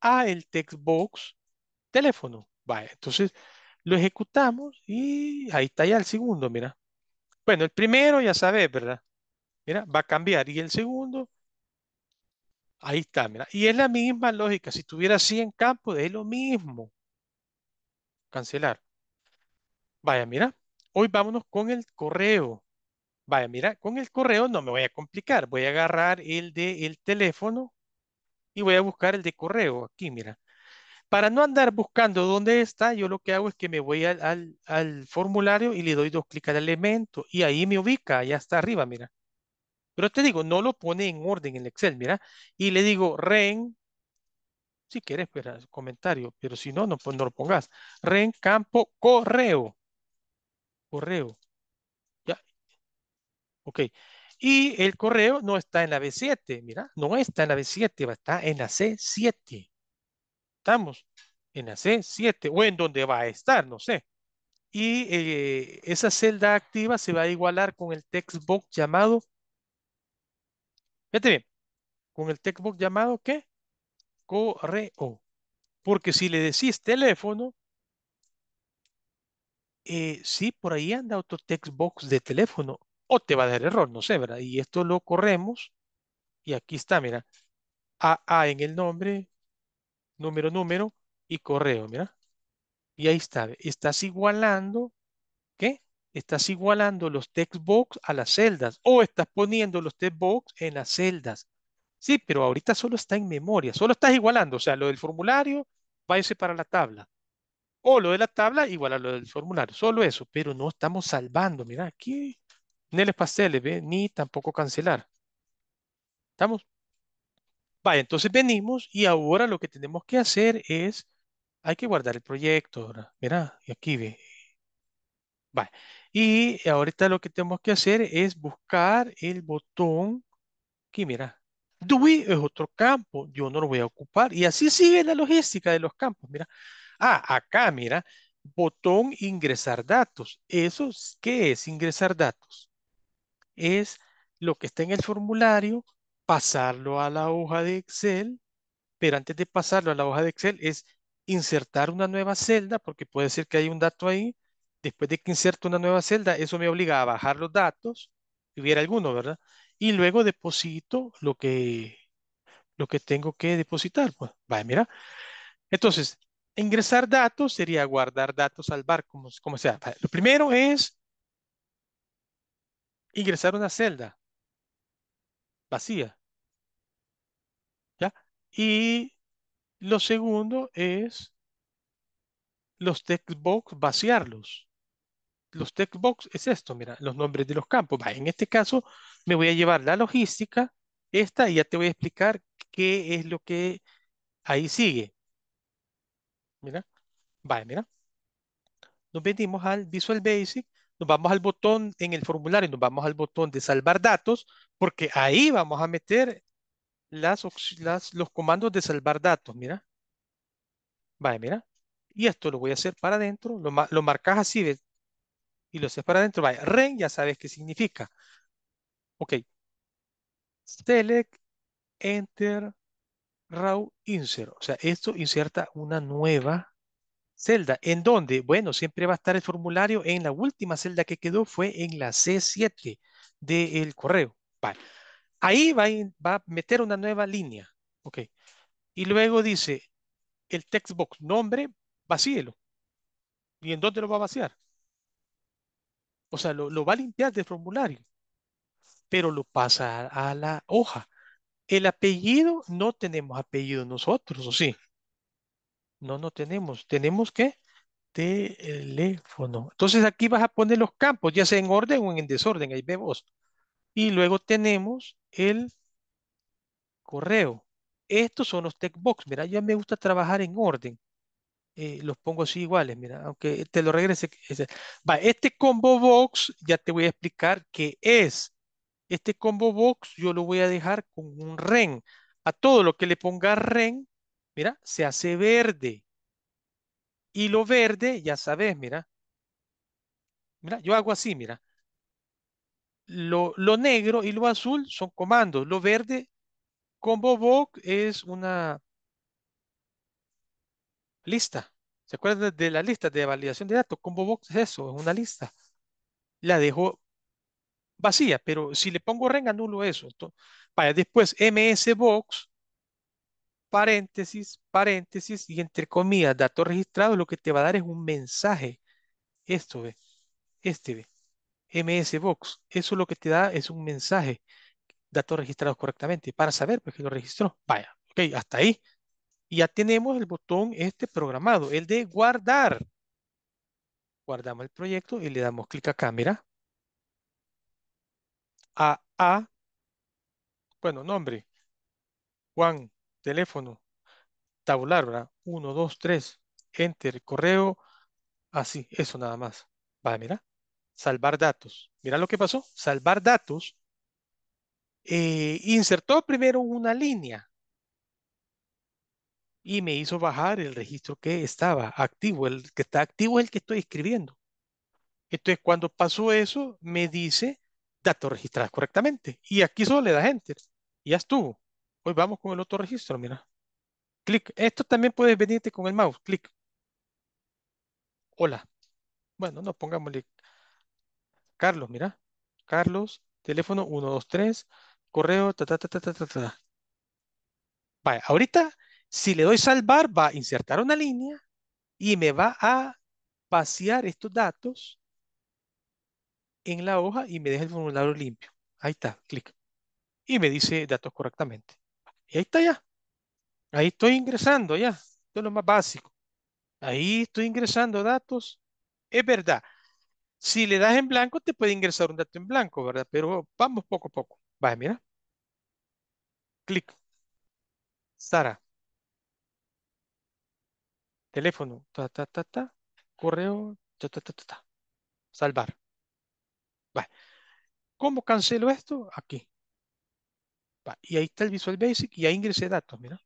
a el textbox teléfono. Vale, entonces lo ejecutamos y ahí está ya el segundo, mira. Bueno, el primero ya sabes, ¿verdad? mira, va a cambiar. Y el segundo, ahí está, mira. Y es la misma lógica. Si así en campo, es lo mismo. Cancelar. Vaya, mira, hoy vámonos con el correo. Vaya, mira, con el correo no me voy a complicar. Voy a agarrar el de el teléfono y voy a buscar el de correo. Aquí, mira. Para no andar buscando dónde está, yo lo que hago es que me voy al, formulario y le doy dos clics al elemento y ahí me ubica, ya está arriba, mira. Pero te digo, no lo pone en orden en el Excel, mira. Y le digo ren, si quieres, espera, pues, comentario, pero si no, no, pues, no lo pongas. Ren campo correo. Correo. Ya. Ok. Y el correo no está en la B7, mira, no está en la B7, va a estar en la C7. Estamos en la C7 o en donde va a estar, no sé. Y eh, esa celda activa se va a igualar con el box llamado Fíjate bien, con el textbox llamado ¿qué? Correo. Porque si le decís teléfono, eh, sí, por ahí anda otro textbox de teléfono. O te va a dar error, no sé, ¿verdad? Y esto lo corremos. Y aquí está, mira. AA en el nombre, número, número y correo, mira. Y ahí está. Estás igualando, ¿qué? estás igualando los textbox a las celdas o estás poniendo los textbox en las celdas. Sí, pero ahorita solo está en memoria, solo estás igualando, o sea, lo del formulario va a para la tabla. O lo de la tabla igual a lo del formulario, solo eso, pero no estamos salvando, mira, aquí ni los pasteles, ¿ve? ni tampoco cancelar. ¿Estamos? vale, entonces venimos y ahora lo que tenemos que hacer es, hay que guardar el proyecto, mira, y aquí ve, Vale. Y ahorita lo que tenemos que hacer es buscar el botón aquí, mira. we es otro campo, yo no lo voy a ocupar. Y así sigue la logística de los campos, mira. Ah, acá, mira, botón ingresar datos. ¿Eso qué es ingresar datos? Es lo que está en el formulario, pasarlo a la hoja de Excel, pero antes de pasarlo a la hoja de Excel es insertar una nueva celda, porque puede ser que hay un dato ahí, Después de que inserto una nueva celda, eso me obliga a bajar los datos, si hubiera alguno, ¿verdad? Y luego deposito lo que, lo que tengo que depositar. Pues, vaya, mira. Entonces, ingresar datos sería guardar datos, salvar, como, como sea. lo primero es ingresar una celda vacía. ¿Ya? Y lo segundo es los textbox vaciarlos los textbox es esto, mira, los nombres de los campos. en este caso me voy a llevar la logística, esta, y ya te voy a explicar qué es lo que ahí sigue. Mira, va, mira. Nos venimos al Visual Basic, nos vamos al botón en el formulario, nos vamos al botón de salvar datos, porque ahí vamos a meter las, los comandos de salvar datos, mira. Vale, mira. Y esto lo voy a hacer para adentro. Lo, lo marcas así, de y lo haces para adentro. Vaya, ren ya sabes qué significa. Ok. Select, enter, ROW insert. O sea, esto inserta una nueva celda. ¿En dónde? Bueno, siempre va a estar el formulario en la última celda que quedó, fue en la C7 del correo. Ahí va, va a meter una nueva línea. Ok. Y luego dice, el text box nombre, vacíelo. ¿Y en dónde lo va a vaciar? O sea, lo, va a limpiar del formulario, pero lo pasa a, la hoja. El apellido, no tenemos apellido nosotros, ¿o sí? No, no tenemos. Tenemos qué? teléfono. Entonces aquí vas a poner los campos, ya sea en orden o en desorden, ahí vemos. Y luego tenemos el correo. Estos son los text box Mira, ya me gusta trabajar en orden. Eh, los pongo así iguales, mira, aunque te lo regrese. Va, este combo box, ya te voy a explicar qué es. Este combo box yo lo voy a dejar con un ren. A todo lo que le ponga ren, mira, se hace verde. Y lo verde, ya sabes, mira. Mira, yo hago así, mira. Lo, lo negro y lo azul son comandos. Lo verde, combo box es una lista. ¿Se acuerdan de la lista de validación de datos? Combo box es eso, es una lista. La dejo vacía, pero si le pongo ren, anulo eso. vaya, después MS Box paréntesis, paréntesis, y entre comillas, datos registrados, lo que te va a dar es un mensaje. Esto ve, este ve, Box, Eso lo que te da es un mensaje, datos registrados correctamente, para saber pues, que lo registró. Vaya, ok, hasta ahí ya tenemos el botón este programado, el de guardar. Guardamos el proyecto y le damos clic a cámara A, A, bueno, nombre. Juan, teléfono, tabular, ¿verdad? 1, 2, 3, enter, correo, así, eso nada más. Va, mira, salvar datos. Mira lo que pasó, salvar datos. Eh, insertó primero una línea, y me hizo bajar el registro que estaba activo. El que está activo es el que estoy escribiendo. Entonces, cuando pasó eso, me dice datos registrados correctamente. Y aquí solo le da enter. ya estuvo. Hoy vamos con el otro registro, mira. Clic. Esto también puedes venirte con el mouse. Clic. Hola. Bueno, no pongámosle. Carlos, mira. Carlos, teléfono 123, correo, ta, ahorita si le doy salvar, va a insertar una línea y me va a vaciar estos datos en la hoja y me deja el formulario limpio. Ahí está, clic. Y me dice datos correctamente. Y ahí está ya. Ahí estoy ingresando ya. Esto es lo más básico. Ahí estoy ingresando datos. Es verdad. Si le das en blanco, te puede ingresar un dato en blanco, ¿verdad? Pero vamos poco a poco. Vaya, mira. Clic. Sara teléfono, ta, ta, ta, ta, correo, ta, ta, ta, ta, salvar. ¿Cómo cancelo esto? Aquí. Y ahí está el Visual Basic y ahí ingresé datos, mira.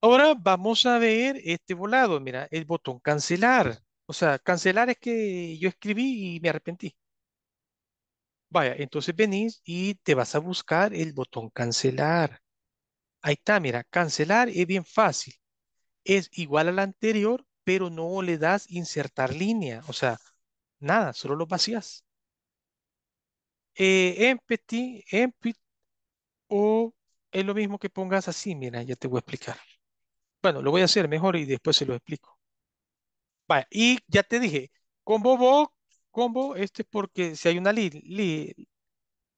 Ahora vamos a ver este volado, mira, el botón cancelar. O sea, cancelar es que yo escribí y me arrepentí. Vaya, entonces venís y te vas a buscar el botón cancelar. Ahí está, mira, cancelar es bien fácil. Es igual a la anterior, pero no le das insertar línea. O sea, nada, solo lo vacías. Eh, empty, empty, o es lo mismo que pongas así, mira, ya te voy a explicar. Bueno, lo voy a hacer mejor y después se lo explico. y ya te dije, combo box, combo, este es porque si hay una li,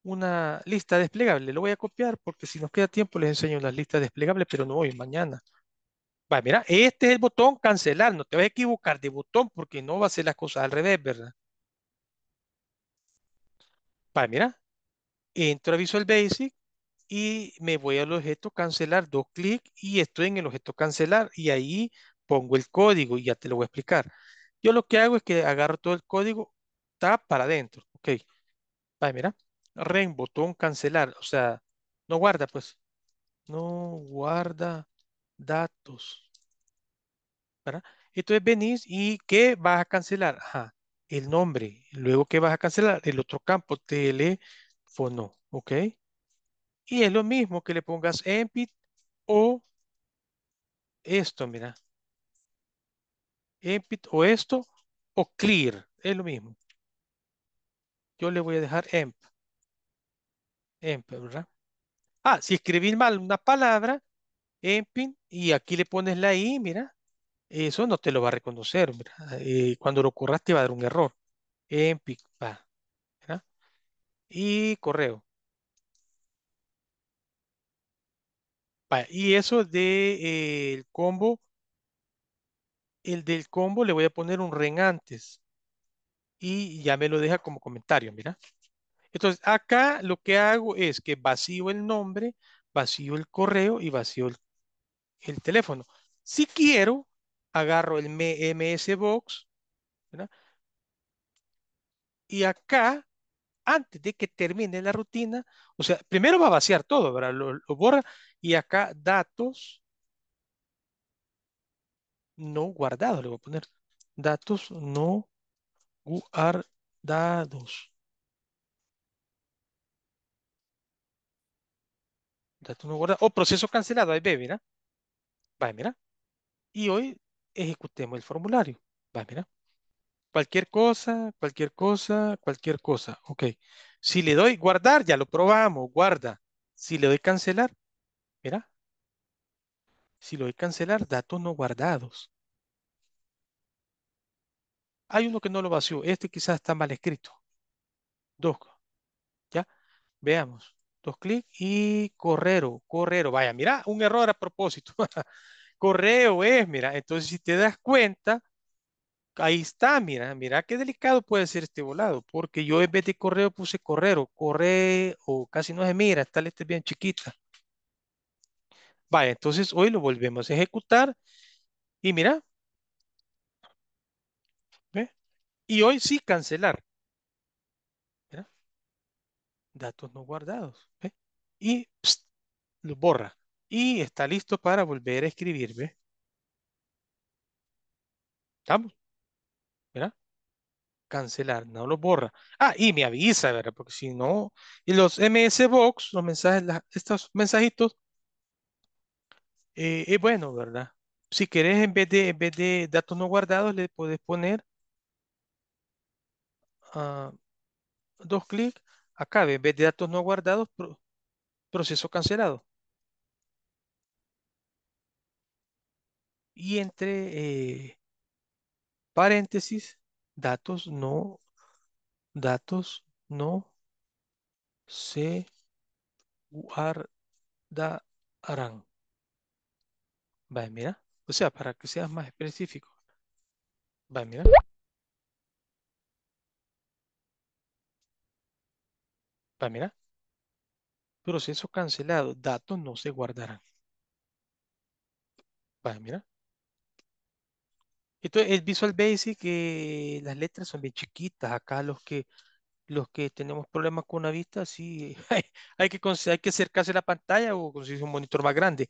una lista desplegable. Lo voy a copiar porque si nos queda tiempo les enseño las lista desplegable pero no hoy, mañana. Va, mira, este es el botón cancelar. No te vas a equivocar de botón porque no va a ser las cosas al revés, ¿verdad? Va, mira. Entro a Visual Basic y me voy al objeto cancelar, dos clic y estoy en el objeto cancelar y ahí pongo el código y ya te lo voy a explicar. Yo lo que hago es que agarro todo el código, está para adentro. Ok. Va, mira. Ren, botón cancelar, o sea, no guarda, pues. No guarda datos. ¿Verdad? Entonces venís y ¿qué vas a cancelar? Ajá, el nombre. Luego, ¿qué vas a cancelar? El otro campo, teléfono, ¿ok? Y es lo mismo que le pongas empty o esto, mira. Empty o esto o clear, es lo mismo. Yo le voy a dejar empty. Ah, si escribís mal una palabra, Empin, y aquí le pones la I, mira, eso no te lo va a reconocer, ¿verdad? Eh, cuando lo corras te va a dar un error. Empin, Y correo. y eso de eh, el combo, el del combo le voy a poner un ren antes y ya me lo deja como comentario, mira. Entonces, acá lo que hago es que vacío el nombre, vacío el correo y vacío el, teléfono. Si quiero, agarro el MMS Box, Y acá, antes de que termine la rutina, o sea, primero va a vaciar todo, ¿verdad? lo borra y acá datos no guardados, le voy a poner datos no guardados. no O oh, proceso cancelado. Ahí ve, mira. Va, mira. Y hoy ejecutemos el formulario. Va, mira. Cualquier cosa, cualquier cosa, cualquier cosa. Ok. Si le doy guardar, ya lo probamos. Guarda. Si le doy cancelar, mira. Si le doy cancelar, datos no guardados. Hay uno que no lo vació. Este quizás está mal escrito. Dos. ¿Ya? Veamos dos y correo, correo, Vaya, mira, un error a propósito. correo es, mira, entonces si te das cuenta, ahí está, mira, mira qué delicado puede ser este volado, porque yo en vez de correo puse correo, correo, casi no se mira, tal letra es bien chiquita. Vaya, entonces hoy lo volvemos a ejecutar y mira. ¿ve? Y hoy sí cancelar datos no guardados. Y los lo borra. Y está listo para volver a escribir. ¿ve? ¿Estamos? ¿Verdad? Cancelar, no lo borra. Ah, y me avisa, ¿verdad? Porque si no... Y los MS Box, los mensajes, estos mensajitos, eh, es bueno, ¿verdad? Si querés, en vez de, en vez de datos no guardados, le podés poner ah, dos clics Acá, en vez de datos no guardados, proceso cancelado. Y entre eh, paréntesis, datos no, datos no se guardarán. Vale, mira. O sea, para que seas más específico. Vale, mira. Pues mira, proceso cancelado, datos no se guardarán. Pues mira. esto el Visual Basic, que eh, las letras son bien chiquitas. Acá los que, los que tenemos problemas con la vista, sí, hay, que, que acercarse a la pantalla o conseguir un monitor más grande.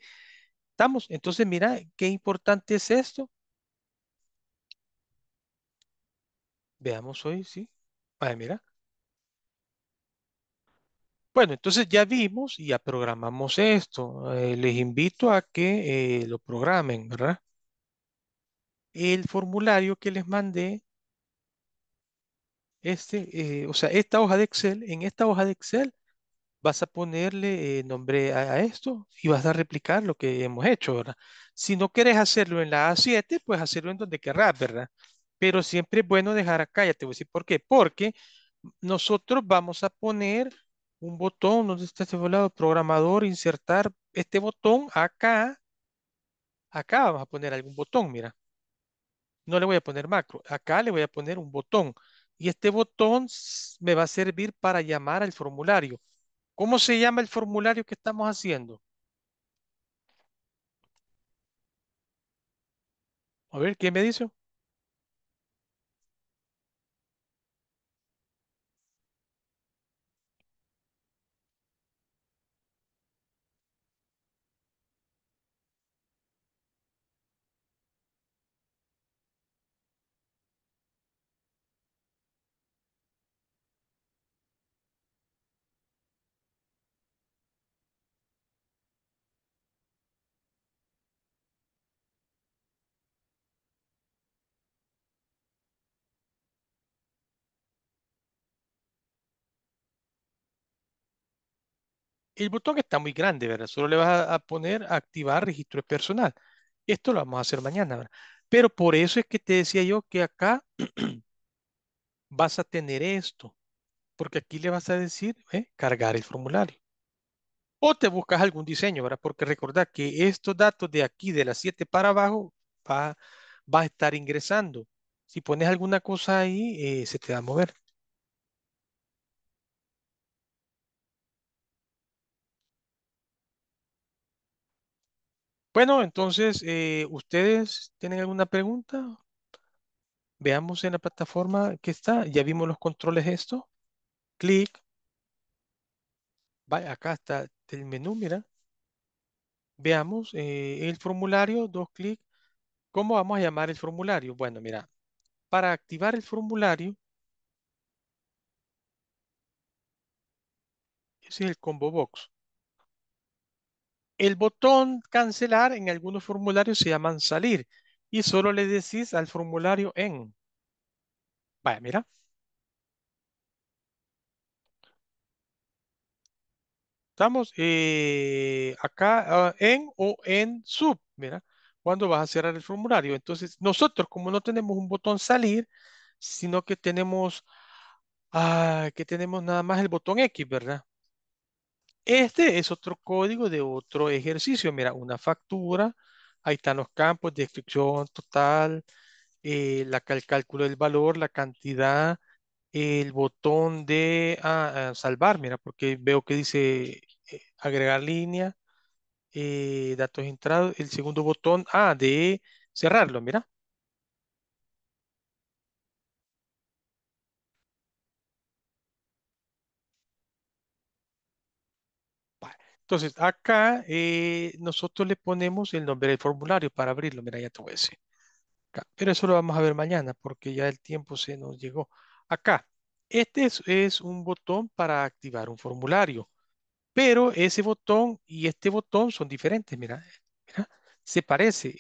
¿Estamos? Entonces, mira, qué importante es esto. Veamos hoy, ¿sí? Vale, ah, mira. Bueno, entonces ya vimos y ya programamos esto. Eh, les invito a que eh, lo programen, ¿verdad? El formulario que les mandé, este, eh, o sea, esta hoja de Excel, en esta hoja de Excel vas a ponerle nombre a, esto y vas a replicar lo que hemos hecho, ¿verdad? Si no quieres hacerlo en la A7, pues hacerlo en donde querrás, ¿verdad? Pero siempre es bueno dejar acá, ya te voy a decir por qué. Porque nosotros vamos a poner un botón donde está este lado programador, insertar este botón acá. Acá vamos a poner algún botón, mira. No le voy a poner macro, acá le voy a poner un botón. Y este botón me va a servir para llamar al formulario. ¿Cómo se llama el formulario que estamos haciendo? A ver, ¿quién me dice? el botón está muy grande, ¿verdad? Solo le vas a poner activar registro personal. Esto lo vamos a hacer mañana, ¿verdad? Pero por eso es que te decía yo que acá vas a tener esto, porque aquí le vas a decir ¿eh? cargar el formulario. O te buscas algún diseño, ¿verdad? Porque recordad que estos datos de aquí, de las 7 para abajo, va, va a estar ingresando. Si pones alguna cosa ahí, eh, se te va a mover. Bueno, entonces, eh, ¿ustedes tienen alguna pregunta? Veamos en la plataforma que está. Ya vimos los controles esto. Clic. acá está el menú, mira. Veamos eh, el formulario, dos clics. ¿Cómo vamos a llamar el formulario? Bueno, mira, para activar el formulario, ese es el combo box. El botón cancelar en algunos formularios se llaman salir y solo le decís al formulario en. Vaya, mira. Estamos eh, acá ah, en o en sub, mira, cuando vas a cerrar el formulario. Entonces, nosotros como no tenemos un botón salir, sino que tenemos, ah, que tenemos nada más el botón X, ¿verdad? Este es otro código de otro ejercicio. Mira, una factura, ahí están los campos, descripción total, eh, la, el cálculo del valor, la cantidad, el botón de ah, ah, salvar, mira, porque veo que dice eh, agregar línea, eh, datos entrados, el segundo botón, ah, de cerrarlo, mira. Entonces, acá eh, nosotros le ponemos el nombre del formulario para abrirlo. Mira, ya te voy Pero eso lo vamos a ver mañana porque ya el tiempo se nos llegó. Acá, este es, un botón para activar un formulario. Pero ese botón y este botón son diferentes. Mira, mira se parece.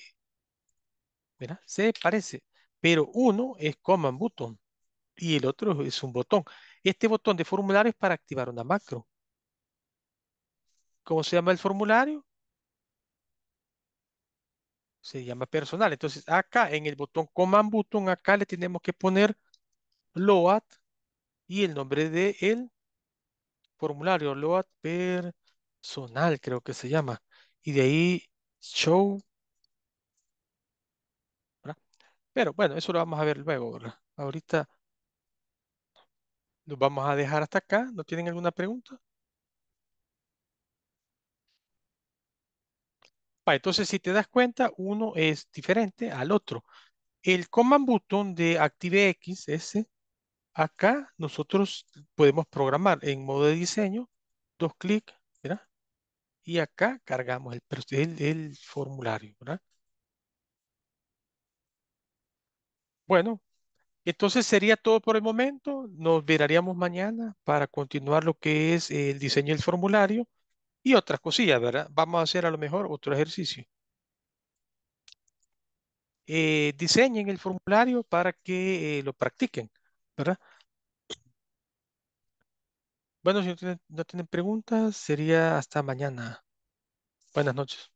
Mira, se parece. Pero uno es command button y el otro es un botón. Este botón de formulario es para activar una macro. ¿Cómo se llama el formulario? Se llama personal. Entonces, acá en el botón Command Button, acá le tenemos que poner LOAD y el nombre del el formulario, LOAD personal, creo que se llama. Y de ahí, show. Pero bueno, eso lo vamos a ver luego, Ahorita Nos vamos a dejar hasta acá. ¿No tienen alguna pregunta? Entonces, si te das cuenta, uno es diferente al otro. El command button de ActiveX, ese, acá nosotros podemos programar en modo de diseño, dos clics, ¿verdad? Y acá cargamos el, formulario, ¿verdad? Bueno, entonces sería todo por el momento. Nos veríamos mañana para continuar lo que es el diseño del formulario y otras cosillas, ¿verdad? Vamos a hacer a lo mejor otro ejercicio. Eh, diseñen el formulario para que eh, lo practiquen, ¿verdad? Bueno, si no tienen preguntas, sería hasta mañana. Buenas noches.